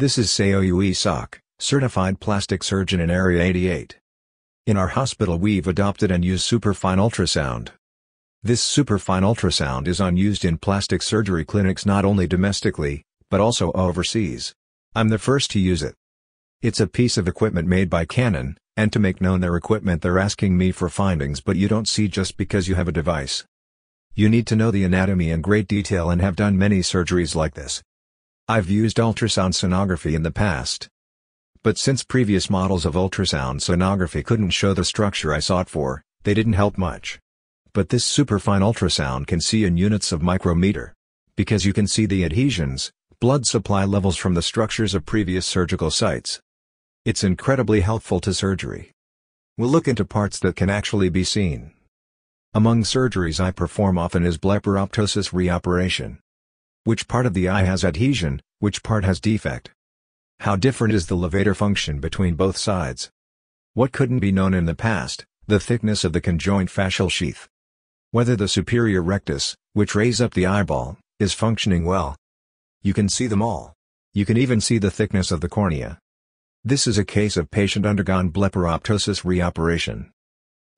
This is Saoyu Sok, certified plastic surgeon in Area 88. In our hospital we've adopted and used superfine ultrasound. This superfine ultrasound is unused in plastic surgery clinics not only domestically, but also overseas. I'm the first to use it. It's a piece of equipment made by Canon, and to make known their equipment they're asking me for findings but you don't see just because you have a device. You need to know the anatomy in great detail and have done many surgeries like this. I've used ultrasound sonography in the past. But since previous models of ultrasound sonography couldn't show the structure I sought for, they didn't help much. But this superfine ultrasound can see in units of micrometer. Because you can see the adhesions, blood supply levels from the structures of previous surgical sites. It's incredibly helpful to surgery. We'll look into parts that can actually be seen. Among surgeries I perform often is blepharoptosis reoperation. Which part of the eye has adhesion, which part has defect? How different is the levator function between both sides? What couldn't be known in the past, the thickness of the conjoint fascial sheath? Whether the superior rectus, which raise up the eyeball, is functioning well? You can see them all. You can even see the thickness of the cornea. This is a case of patient undergone blepharoptosis reoperation.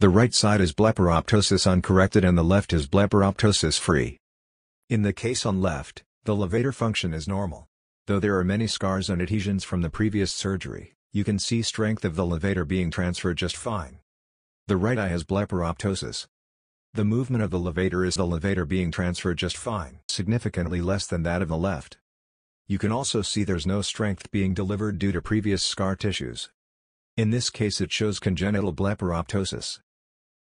The right side is blepharoptosis uncorrected and the left is blepharoptosis free. In the case on left, the levator function is normal. Though there are many scars and adhesions from the previous surgery, you can see strength of the levator being transferred just fine. The right eye has blepharoptosis. The movement of the levator is the levator being transferred just fine, significantly less than that of the left. You can also see there's no strength being delivered due to previous scar tissues. In this case it shows congenital blepharoptosis.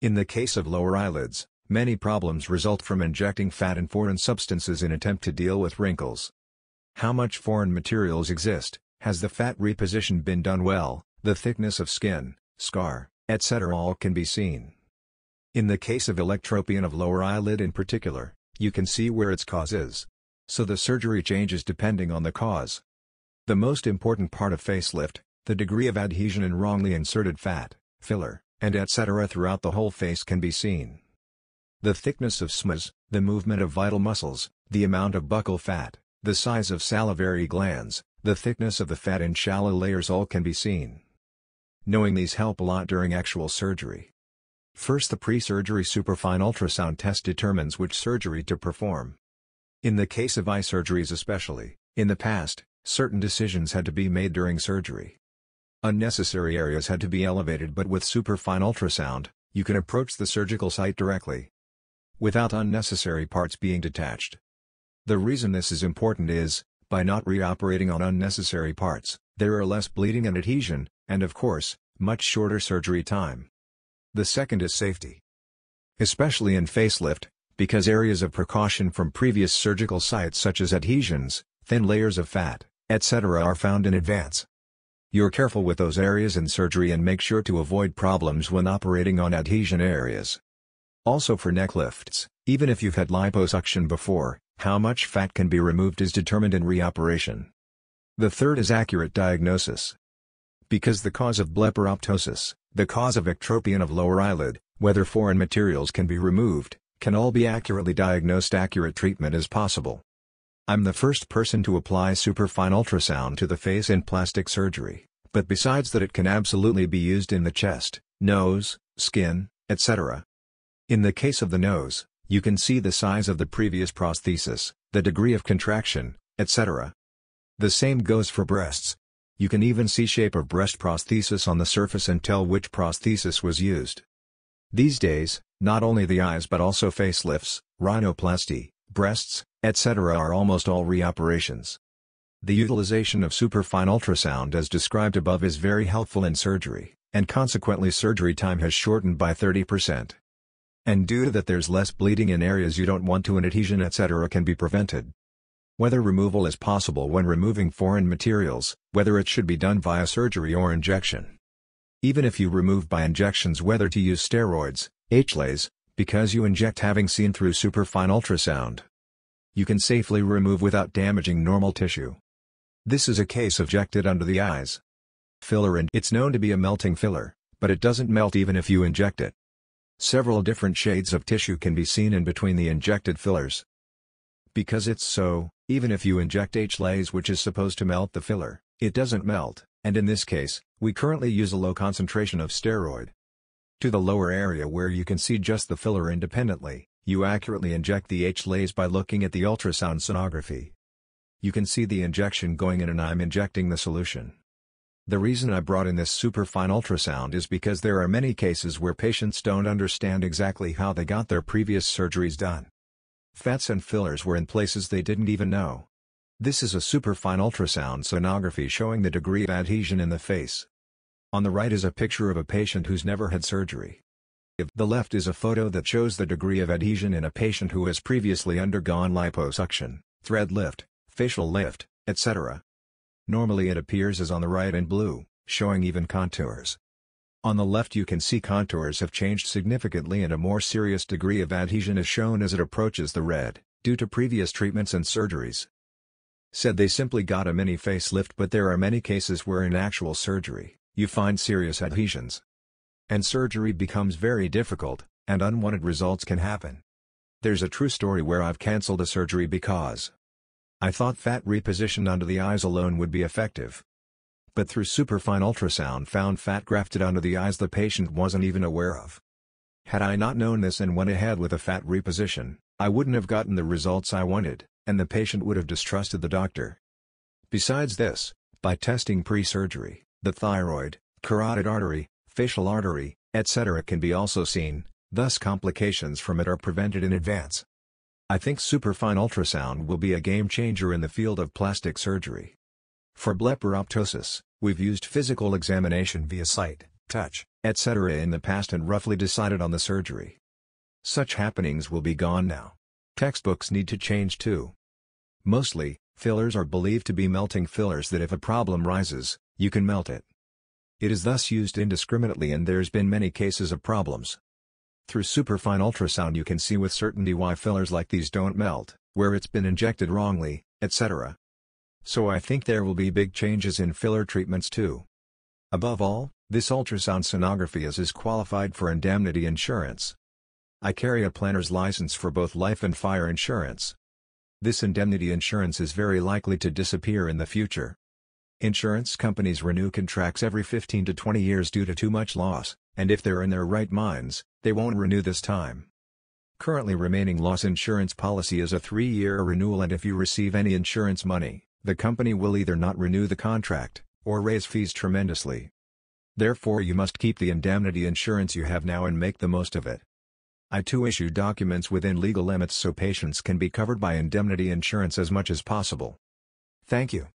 In the case of lower eyelids, Many problems result from injecting fat and foreign substances in attempt to deal with wrinkles. How much foreign materials exist, has the fat reposition been done well, the thickness of skin, scar, etc. all can be seen. In the case of electropion of lower eyelid in particular, you can see where its cause is. So the surgery changes depending on the cause. The most important part of facelift, the degree of adhesion in wrongly inserted fat, filler, and etc. throughout the whole face can be seen the thickness of smas, the movement of vital muscles, the amount of buccal fat, the size of salivary glands, the thickness of the fat in shallow layers all can be seen. Knowing these help a lot during actual surgery. First the pre-surgery superfine ultrasound test determines which surgery to perform. In the case of eye surgeries especially, in the past, certain decisions had to be made during surgery. Unnecessary areas had to be elevated but with superfine ultrasound, you can approach the surgical site directly, without unnecessary parts being detached. The reason this is important is, by not reoperating on unnecessary parts, there are less bleeding and adhesion, and of course, much shorter surgery time. The second is safety. Especially in facelift, because areas of precaution from previous surgical sites such as adhesions, thin layers of fat, etc. are found in advance. You're careful with those areas in surgery and make sure to avoid problems when operating on adhesion areas. Also for neck lifts, even if you've had liposuction before, how much fat can be removed is determined in reoperation. The third is accurate diagnosis. Because the cause of blepharoptosis, the cause of ectropion of lower eyelid, whether foreign materials can be removed, can all be accurately diagnosed accurate treatment is possible. I'm the first person to apply superfine ultrasound to the face in plastic surgery, but besides that it can absolutely be used in the chest, nose, skin, etc., in the case of the nose, you can see the size of the previous prosthesis, the degree of contraction, etc. The same goes for breasts. You can even see shape of breast prosthesis on the surface and tell which prosthesis was used. These days, not only the eyes but also facelifts, rhinoplasty, breasts, etc. are almost all reoperations. The utilization of superfine ultrasound as described above is very helpful in surgery, and consequently surgery time has shortened by 30%. And due to that there's less bleeding in areas you don't want to and adhesion etc. can be prevented. Whether removal is possible when removing foreign materials, whether it should be done via surgery or injection. Even if you remove by injections whether to use steroids, HLAs, because you inject having seen through superfine ultrasound. You can safely remove without damaging normal tissue. This is a case ejected under the eyes. Filler and it's known to be a melting filler, but it doesn't melt even if you inject it. Several different shades of tissue can be seen in between the injected fillers. Because it's so, even if you inject HLA's, which is supposed to melt the filler, it doesn't melt, and in this case, we currently use a low concentration of steroid. To the lower area where you can see just the filler independently, you accurately inject the HLA's by looking at the ultrasound sonography. You can see the injection going in and I'm injecting the solution. The reason I brought in this superfine ultrasound is because there are many cases where patients don't understand exactly how they got their previous surgeries done. Fats and fillers were in places they didn't even know. This is a superfine ultrasound sonography showing the degree of adhesion in the face. On the right is a picture of a patient who's never had surgery. If the left is a photo that shows the degree of adhesion in a patient who has previously undergone liposuction, thread lift, facial lift, etc. Normally it appears as on the right in blue, showing even contours. On the left you can see contours have changed significantly and a more serious degree of adhesion is shown as it approaches the red, due to previous treatments and surgeries. Said they simply got a mini facelift but there are many cases where in actual surgery, you find serious adhesions. And surgery becomes very difficult, and unwanted results can happen. There's a true story where I've cancelled a surgery because I thought fat reposition under the eyes alone would be effective. But through superfine ultrasound found fat grafted under the eyes the patient wasn't even aware of. Had I not known this and went ahead with a fat reposition, I wouldn't have gotten the results I wanted, and the patient would have distrusted the doctor. Besides this, by testing pre-surgery, the thyroid, carotid artery, facial artery, etc. can be also seen, thus complications from it are prevented in advance. I think superfine ultrasound will be a game changer in the field of plastic surgery. For blepharoptosis, we've used physical examination via sight, touch, etc. in the past and roughly decided on the surgery. Such happenings will be gone now. Textbooks need to change too. Mostly, fillers are believed to be melting fillers that if a problem rises, you can melt it. It is thus used indiscriminately and there's been many cases of problems, through superfine ultrasound you can see with certainty why fillers like these don't melt, where it's been injected wrongly, etc. So I think there will be big changes in filler treatments too. Above all, this ultrasound sonography is is qualified for indemnity insurance. I carry a planner's license for both life and fire insurance. This indemnity insurance is very likely to disappear in the future. Insurance companies renew contracts every 15 to 20 years due to too much loss and if they're in their right minds, they won't renew this time. Currently remaining loss insurance policy is a three-year renewal and if you receive any insurance money, the company will either not renew the contract, or raise fees tremendously. Therefore you must keep the indemnity insurance you have now and make the most of it. I too issue documents within legal limits so patients can be covered by indemnity insurance as much as possible. Thank you.